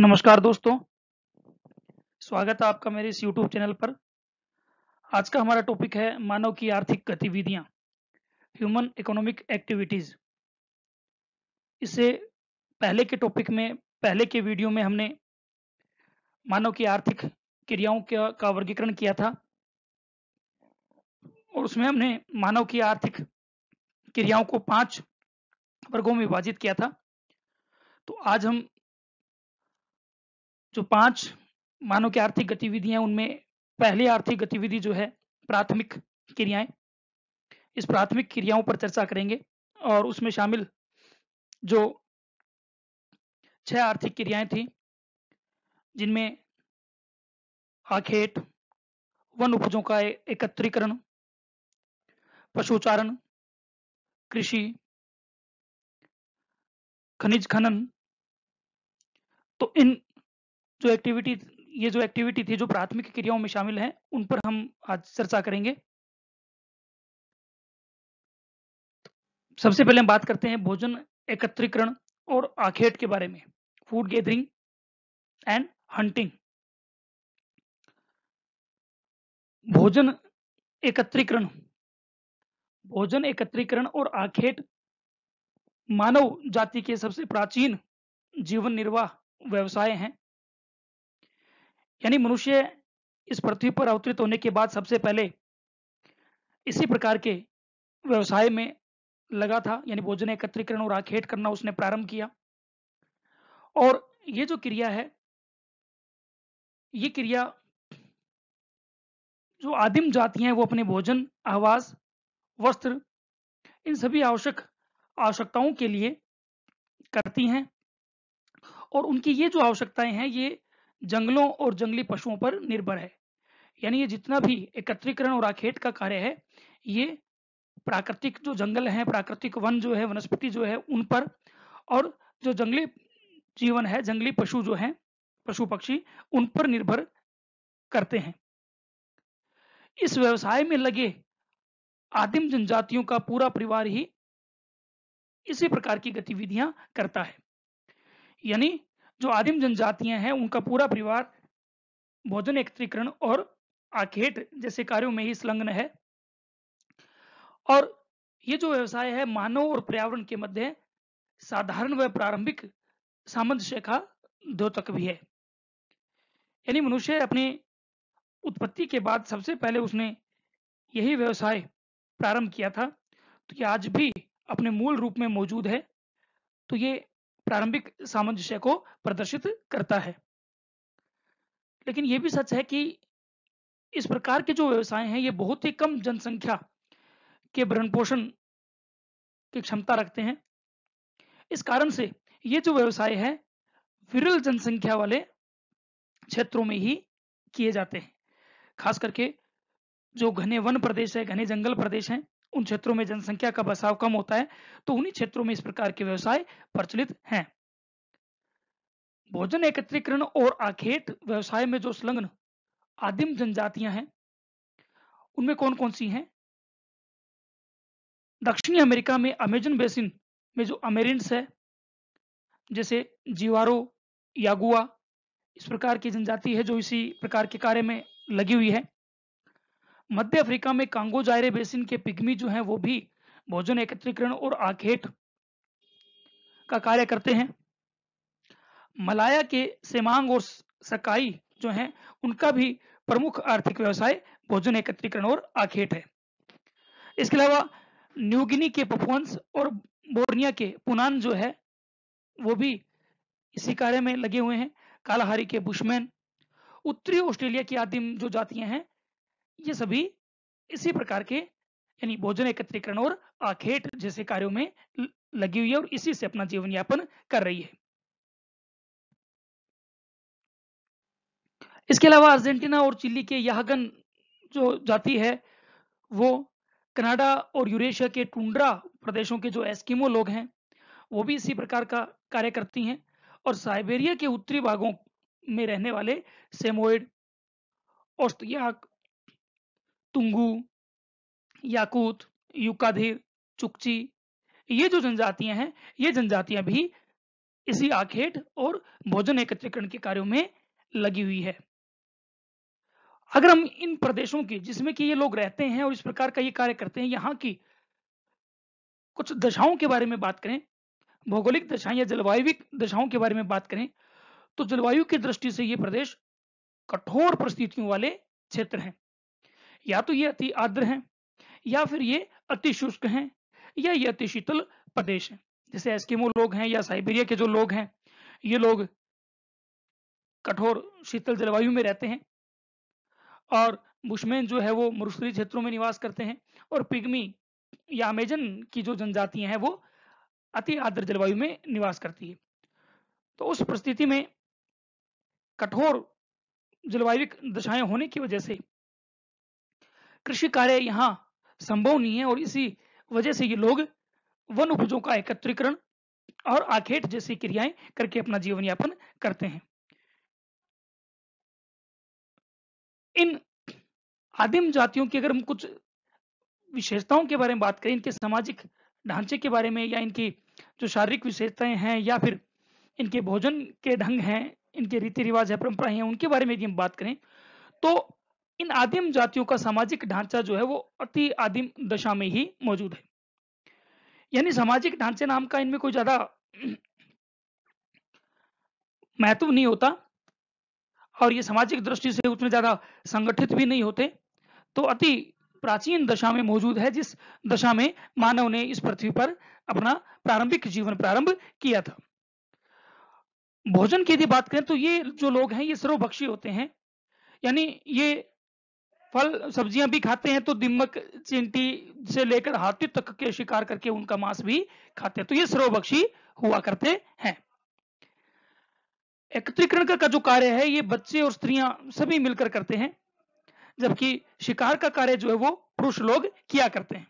नमस्कार दोस्तों स्वागत है आपका मेरे इस YouTube चैनल पर आज का हमारा टॉपिक है मानव की आर्थिक गतिविधियां ह्यूमन इकोनॉमिक एक्टिविटीज इसे पहले के टॉपिक में पहले के वीडियो में हमने मानव की आर्थिक क्रियाओं का, का वर्गीकरण किया था और उसमें हमने मानव की आर्थिक क्रियाओं को पांच वर्गों में विभाजित किया था तो आज हम जो पांच मानव की आर्थिक गतिविधियां उनमें पहली आर्थिक गतिविधि जो है प्राथमिक क्रियाएं इस प्राथमिक क्रियाओं पर चर्चा करेंगे और उसमें शामिल जो छह आर्थिक क्रियाएं थी जिनमें आखेट वन उपजों का एकत्रीकरण पशुचारण कृषि खनिज खनन तो इन जो एक्टिविटी ये जो एक्टिविटी थी जो प्राथमिक क्रियाओं में शामिल हैं उन पर हम आज चर्चा करेंगे सबसे पहले हम बात करते हैं भोजन एकत्रीकरण और आखेट के बारे में फूड गैदरिंग एंड हंटिंग भोजन एकत्रीकरण भोजन एकत्रीकरण और आखेट मानव जाति के सबसे प्राचीन जीवन निर्वाह व्यवसाय हैं यानी मनुष्य इस पृथ्वी पर अवतरित होने के बाद सबसे पहले इसी प्रकार के व्यवसाय में लगा था यानी भोजन एकत्रीकरण और आखेट करना उसने प्रारंभ किया और ये जो क्रिया है ये क्रिया जो आदिम जातियां हैं वो अपने भोजन आवास वस्त्र इन सभी आवश्यक आवश्यकताओं के लिए करती हैं और उनकी ये जो आवश्यकताएं हैं ये जंगलों और जंगली पशुओं पर निर्भर है यानी ये जितना भी एकत्रीकरण और आखेट का कार्य है ये प्राकृतिक जो जंगल है प्राकृतिक वन जो है वनस्पति जो है उन पर और जो जंगली जीवन है जंगली पशु जो है पशु पक्षी उन पर निर्भर करते हैं इस व्यवसाय में लगे आदिम जनजातियों का पूरा परिवार ही इसी प्रकार की गतिविधियां करता है यानी जो आदिम जनजातियां हैं उनका पूरा परिवार भोजन एकत्रीकरण और आखेट जैसे कार्यों में ही संलग्न है और ये जो व्यवसाय है मानव और पर्यावरण के मध्य साधारण व प्रारंभिक सामंजस्य का द्योतक भी है यानी मनुष्य अपनी उत्पत्ति के बाद सबसे पहले उसने यही व्यवसाय प्रारंभ किया था तो ये आज भी अपने मूल रूप में मौजूद है तो ये प्रारंभिक सामंजस्य को प्रदर्शित करता है लेकिन यह भी सच है कि इस प्रकार के जो व्यवसाय हैं ये बहुत ही कम जनसंख्या के भरण पोषण की क्षमता रखते हैं इस कारण से ये जो व्यवसाय है विरल जनसंख्या वाले क्षेत्रों में ही किए जाते हैं खास करके जो घने वन प्रदेश है घने जंगल प्रदेश हैं उन क्षेत्रों में जनसंख्या का बसाव कम होता है तो उन्हीं क्षेत्रों में इस प्रकार के व्यवसाय प्रचलित हैं भोजन एकत्रीकरण और आखेट व्यवसाय में जो संलग्न आदिम जनजातियां हैं उनमें कौन कौन सी हैं दक्षिणी अमेरिका में अमेजन बेसिन में जो अमेरिन्स है जैसे जीवारो यागुआ इस प्रकार की जनजाति है जो इसी प्रकार के कार्य में लगी हुई है मध्य अफ्रीका में कांगो जायरे बेसिन के पिग्मी जो हैं वो भी भोजन एकत्रीकरण और आखेट का कार्य करते हैं मलाया के सेमांग और सकाई जो हैं उनका भी प्रमुख आर्थिक व्यवसाय भोजन एकत्रीकरण और आखेट है इसके अलावा न्यूगिनी के पपुंस और बोर्निया के पुनान जो है वो भी इसी कार्य में लगे हुए हैं कालाहारी के बुशमैन उत्तरी ऑस्ट्रेलिया की आदिम जो जातियां हैं ये सभी इसी प्रकार के यानी भोजन एकत्रीकरण और आखेट जैसे कार्यों में लगी हुई है और इसी से अपना जीवन यापन कर रही है इसके अलावा अर्जेंटीना और चिली के यहागन जो जाति है वो कनाडा और यूरेशिया के टुंड्रा प्रदेशों के जो एस्किमो लोग हैं वो भी इसी प्रकार का कार्य करती हैं और साइबेरिया के उत्तरी भागों में रहने वाले सेमोइड तुंगू याकूत युकाधीर चुकची ये जो जनजातियां हैं ये जनजातियां भी इसी आखेट और भोजन एकत्रीकरण के कार्यों में लगी हुई है अगर हम इन प्रदेशों की जिसमें कि ये लोग रहते हैं और इस प्रकार का ये कार्य करते हैं यहाँ की कुछ दशाओं के बारे में बात करें भौगोलिक दशाएं या जलवायु दशाओं के बारे में बात करें तो जलवायु की दृष्टि से ये प्रदेश कठोर परिस्थितियों वाले क्षेत्र हैं या तो ये अति आर्द्र हैं या फिर ये अति शुष्क हैं या ये अति शीतल प्रदेश हैं जैसे एस्किमो लोग हैं या साइबेरिया के जो लोग हैं ये लोग कठोर शीतल जलवायु में रहते हैं और बुशमैन जो है वो मरुस्थली क्षेत्रों में निवास करते हैं और पिग्मी या अमेजन की जो जनजातियां हैं वो अति आर्द्र जलवायु में निवास करती है तो उस परिस्थिति में कठोर जलवायु दशाएं होने की वजह से कृषि कार्य यहाँ संभव नहीं है और इसी वजह से ये लोग वन उपजों का एकत्रीकरण और आखेट जैसी क्रियाएं करके अपना जीवन यापन करते हैं इन आदिम जातियों की अगर हम कुछ विशेषताओं के बारे में बात करें इनके सामाजिक ढांचे के बारे में या इनकी जो शारीरिक विशेषताएं हैं या फिर इनके भोजन के ढंग हैं इनके रीति रिवाज है परंपराएं हैं उनके बारे में यदि हम बात करें तो इन आदिम जातियों का सामाजिक ढांचा जो है वो अति आदिम दशा में ही मौजूद है यानी सामाजिक ढांचे नाम का इनमें कोई ज्यादा महत्व नहीं होता और ये सामाजिक दृष्टि से उतने ज्यादा संगठित भी नहीं होते तो अति प्राचीन दशा में मौजूद है जिस दशा में मानव ने इस पृथ्वी पर अपना प्रारंभिक जीवन प्रारंभ किया था भोजन की यदि बात करें तो ये जो लोग हैं ये सर्वभक्षी होते हैं यानी ये फल सब्जियां भी खाते हैं तो दिमक चिंटी से लेकर हाथी तक के शिकार करके उनका मांस भी खाते हैं तो ये सर्वभक्षी हुआ करते हैं एकत्रीकरण का, जो कार्य है ये बच्चे और स्त्रियां सभी मिलकर करते हैं जबकि शिकार का कार्य जो है वो पुरुष लोग किया करते हैं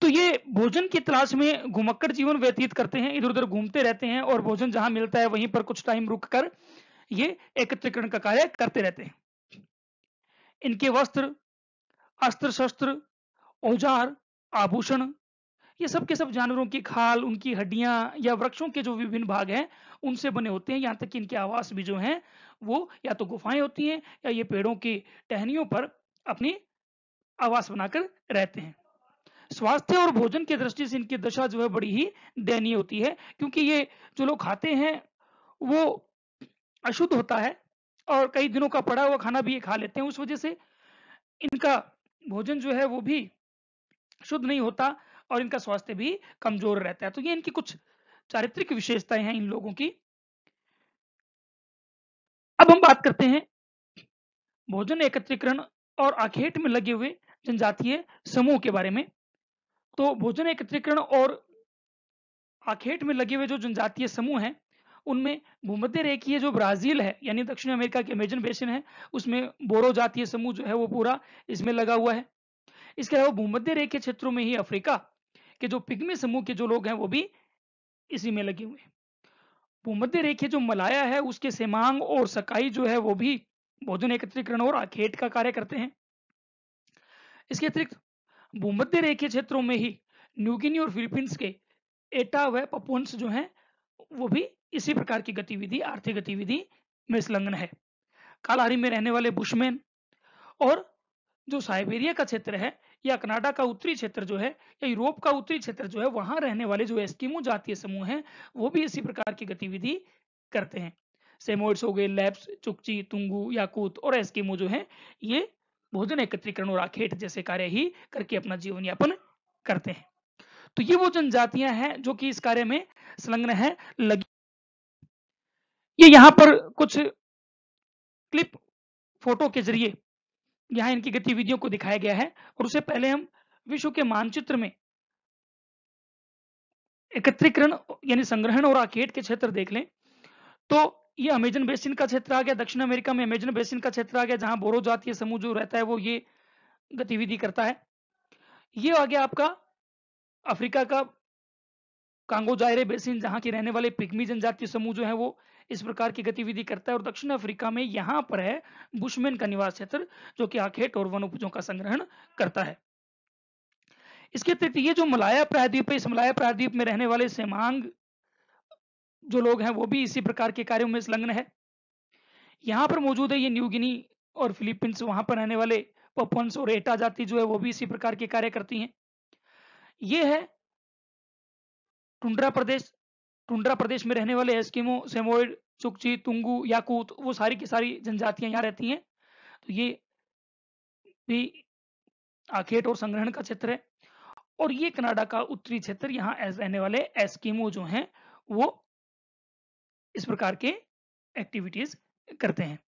तो ये भोजन की तलाश में घुमक्कर जीवन व्यतीत करते हैं इधर उधर घूमते रहते हैं और भोजन जहां मिलता है वहीं पर कुछ टाइम रुक कर ये एकत्रीकरण का कार्य करते रहते हैं इनके वस्त्र अस्त्र शस्त्र औजार आभूषण ये सब के सब जानवरों की खाल उनकी हड्डियां या वृक्षों के जो विभिन्न भाग हैं उनसे बने होते हैं यहाँ तक कि इनके आवास भी जो हैं वो या तो गुफाएं होती हैं या ये पेड़ों की टहनियों पर अपनी आवास बनाकर रहते हैं स्वास्थ्य और भोजन की दृष्टि से इनकी दशा जो है बड़ी ही दयनीय होती है क्योंकि ये जो लोग खाते हैं वो अशुद्ध होता है और कई दिनों का पड़ा हुआ खाना भी ये खा लेते हैं उस वजह से इनका भोजन जो है वो भी शुद्ध नहीं होता और इनका स्वास्थ्य भी कमजोर रहता है तो ये इनकी कुछ चारित्रिक विशेषताएं हैं इन लोगों की अब हम बात करते हैं भोजन एकत्रीकरण और आखेट में लगे हुए जनजातीय समूह के बारे में तो भोजन एकत्रीकरण और आखेट में लगे हुए जो जनजातीय समूह हैं उनमें भूमध्य रेखीय जो ब्राजील है यानी दक्षिण अमेरिका के अमेजन बेसिन है उसमें बोरो जातीय समूह जो है वो पूरा इसमें लगा हुआ है इसके अलावा भूमध्य रेखीय क्षेत्रों में ही अफ्रीका के जो पिग्मी समूह के जो लोग हैं वो भी इसी में लगे हुए हैं भूमध्य रेखीय जो मलाया है उसके सेमांग और सकाई जो है वो भी भोजन एकत्रीकरण और अखेट का कार्य करते हैं इसके अतिरिक्त भूमध्य रेखीय क्षेत्रों में ही न्यूगिनी और फिलीपींस के एटा व पपुंस जो हैं वो भी इसी प्रकार की गतिविधि आर्थिक गतिविधि में संलग्न है कालाहारी में रहने वाले बुशमैन और जो साइबेरिया का क्षेत्र है या कनाडा का उत्तरी क्षेत्र जो है या यूरोप का उत्तरी क्षेत्र जो है वहां रहने वाले जो एस्किमो जातीय समूह हैं वो भी इसी प्रकार की गतिविधि करते हैं सेमोइड्स हो गए लैब्स चुकची तुंगू याकूत और एस्किमो जो है ये भोजन एकत्रीकरण और आखेट जैसे कार्य ही करके अपना जीवन यापन करते हैं तो ये वो जनजातियां हैं जो कि इस कार्य में संलग्न है लगी ये यहां पर कुछ क्लिप फोटो के जरिए यहां इनकी गतिविधियों को दिखाया गया है और उससे पहले हम विश्व के मानचित्र में एकत्रीकरण यानी संग्रहण और आकेट के क्षेत्र देख लें तो ये अमेजन बेसिन का क्षेत्र आ गया दक्षिण अमेरिका में अमेजन बेसिन का क्षेत्र आ गया जहां बोरो जातीय समूह जो रहता है वो ये गतिविधि करता है ये आ गया आपका अफ्रीका का कांगो जायरे बेसिन जहां के रहने वाले पिग्मी जनजातीय समूह जो है वो इस प्रकार की गतिविधि करता है और दक्षिण अफ्रीका में यहाँ पर है बुशमैन का निवास क्षेत्र जो कि आखेट और वन उपजों का संग्रहण करता है इसके अतिरिक्त ये जो मलाया प्रायद्वीप है इस मलाया प्रायद्वीप में रहने वाले सेमांग जो लोग हैं वो भी इसी प्रकार के कार्यों में संलग्न है यहाँ पर मौजूद है ये न्यू गिनी और फिलीपींस वहां पर रहने वाले पपन्स और एटा जाति जो है वो भी इसी प्रकार के कार्य करती हैं ये है टुंड्रा प्रदेश टुंड्रा प्रदेश में रहने वाले एस्किमो सेमोइड चुकची तुंगू याकूत वो सारी की सारी जनजातियां यहाँ रहती हैं तो ये भी आखेट और संग्रहण का क्षेत्र है और ये कनाडा का उत्तरी क्षेत्र यहाँ रहने वाले एस्किमो जो हैं वो इस प्रकार के एक्टिविटीज करते हैं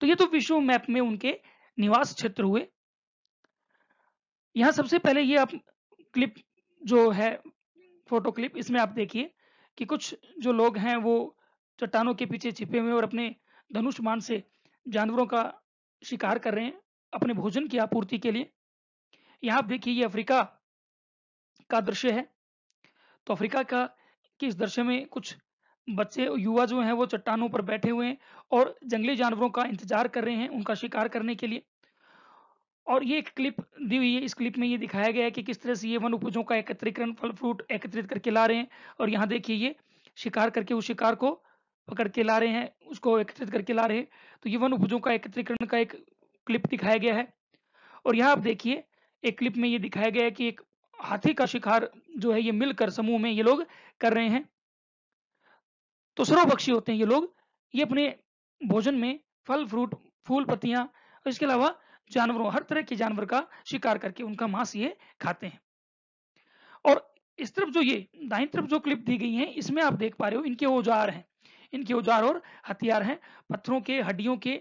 तो ये तो विश्व मैप में उनके निवास क्षेत्र हुए यहां सबसे पहले ये आप क्लिप जो है फोटो क्लिप इसमें आप देखिए कि कुछ जो लोग हैं वो चट्टानों के पीछे छिपे हुए और अपने धनुष मान से जानवरों का शिकार कर रहे हैं अपने भोजन की आपूर्ति के लिए यहाँ आप देखिए ये अफ्रीका का दृश्य है तो अफ्रीका का कि इस दृश्य में कुछ बच्चे युवा जो हैं वो चट्टानों पर बैठे हुए हैं और जंगली जानवरों का इंतजार कर रहे हैं उनका शिकार करने के लिए और ये एक क्लिप दी हुई है इस क्लिप में ये दिखाया गया है कि किस तरह से ये वन उपजों का एकत्रीकरण फल फ्रूट एकत्रित करके ला रहे हैं और यहाँ देखिए ये शिकार करके उस शिकार को पकड़ के ला रहे हैं उसको एकत्रित करके ला रहे हैं तो ये वन उपजों का एकत्रीकरण का एक क्लिप दिखाया गया है और यहाँ आप देखिए एक क्लिप में ये दिखाया गया है कि एक हाथी का शिकार जो है ये मिलकर समूह में ये लोग कर रहे हैं तो सर्वपक्षी होते हैं ये लोग ये अपने भोजन में फल फ्रूट फूल पत्तियां इसके अलावा जानवरों हर तरह के जानवर का शिकार करके उनका मांस ये खाते हैं और इस तरफ जो ये दाई तरफ जो क्लिप दी गई है इसमें आप देख पा रहे हो इनके औजार हैं इनके औजार और हथियार हैं पत्थरों के हड्डियों के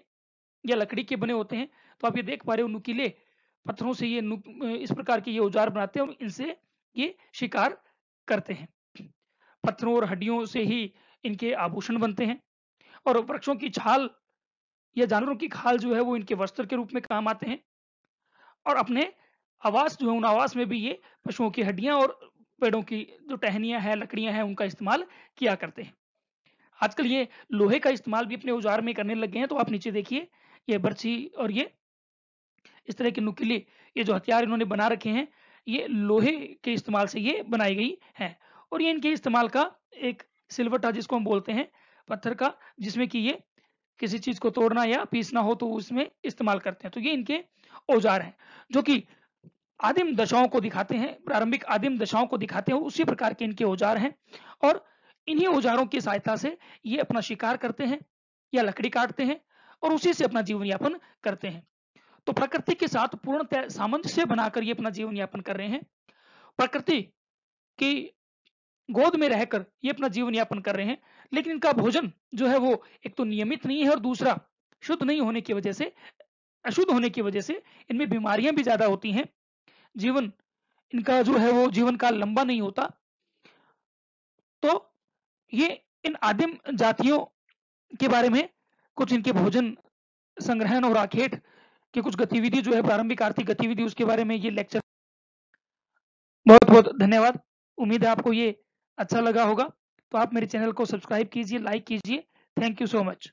या लकड़ी के बने होते हैं तो आप ये देख पा रहे हो नुकीले पत्थरों से ये इस प्रकार के ये औजार बनाते हैं और इनसे ये शिकार करते हैं पत्थरों और हड्डियों से ही इनके आभूषण बनते हैं और वृक्षों की छाल या जानवरों की खाल जो है वो इनके वस्त्र के रूप में काम आते हैं और अपने आवास जो है उन आवास में भी ये पशुओं की हड्डियां और पेड़ों की जो टहनियां हैं लकड़ियां हैं उनका इस्तेमाल किया करते हैं आजकल ये लोहे का इस्तेमाल भी अपने औजार में करने लग गए हैं तो आप नीचे देखिए ये बर्छी और ये इस तरह के नुकीले ये जो हथियार इन्होंने बना रखे हैं ये लोहे के इस्तेमाल से ये बनाई गई है और ये इनके इस्तेमाल का एक सिलवटा जिसको हम बोलते हैं पत्थर का जिसमें कि ये किसी चीज को तोड़ना या पीसना हो तो उसमें इस्तेमाल करते हैं तो ये इनके औजार हैं जो कि आदिम दशाओं को दिखाते हैं प्रारंभिक आदिम दशाओं को दिखाते हैं उसी प्रकार के इनके औजार हैं और इन्हीं औजारों की सहायता से ये अपना शिकार करते हैं या लकड़ी काटते हैं और उसी से अपना जीवन यापन करते हैं तो प्रकृति के साथ पूर्णतः सामंजस्य बनाकर ये अपना जीवन यापन कर रहे हैं प्रकृति की गोद में रहकर ये अपना जीवन यापन कर रहे हैं लेकिन इनका भोजन जो है वो एक तो नियमित नहीं है और दूसरा शुद्ध नहीं होने की वजह से अशुद्ध होने की वजह से इनमें बीमारियां भी ज्यादा होती हैं जीवन इनका जो है वो जीवन काल लंबा नहीं होता तो ये इन आदिम जातियों के बारे में कुछ इनके भोजन संग्रहण और आखेट की कुछ गतिविधि जो है प्रारंभिक आर्थिक गतिविधि उसके बारे में ये लेक्चर बहुत बहुत धन्यवाद उम्मीद है आपको ये अच्छा लगा होगा तो आप मेरे चैनल को सब्सक्राइब कीजिए लाइक कीजिए थैंक यू सो मच